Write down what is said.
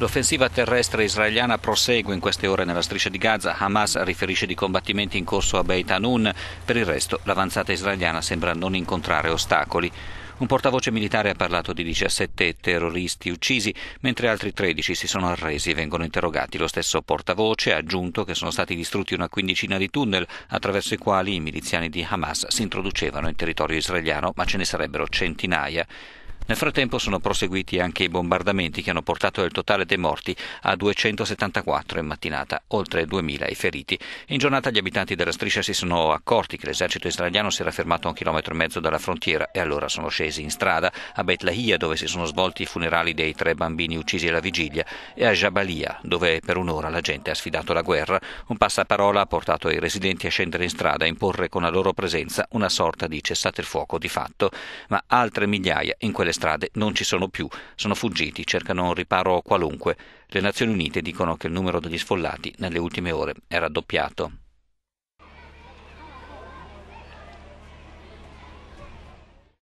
L'offensiva terrestre israeliana prosegue in queste ore nella striscia di Gaza. Hamas riferisce di combattimenti in corso a Beit Hanun. Per il resto, l'avanzata israeliana sembra non incontrare ostacoli. Un portavoce militare ha parlato di 17 terroristi uccisi, mentre altri 13 si sono arresi e vengono interrogati. Lo stesso portavoce ha aggiunto che sono stati distrutti una quindicina di tunnel attraverso i quali i miliziani di Hamas si introducevano in territorio israeliano, ma ce ne sarebbero centinaia. Nel frattempo sono proseguiti anche i bombardamenti che hanno portato il totale dei morti a 274 in mattinata, oltre 2.000 i feriti. In giornata gli abitanti della striscia si sono accorti che l'esercito israeliano si era fermato a un chilometro e mezzo dalla frontiera e allora sono scesi in strada a Betlahia dove si sono svolti i funerali dei tre bambini uccisi alla vigilia e a Jabalia dove per un'ora la gente ha sfidato la guerra. Un passaparola ha portato i residenti a scendere in strada e imporre con la loro presenza una sorta di cessate il fuoco di fatto, ma altre migliaia in quelle strade non ci sono più, sono fuggiti, cercano un riparo qualunque. Le Nazioni Unite dicono che il numero degli sfollati nelle ultime ore è raddoppiato.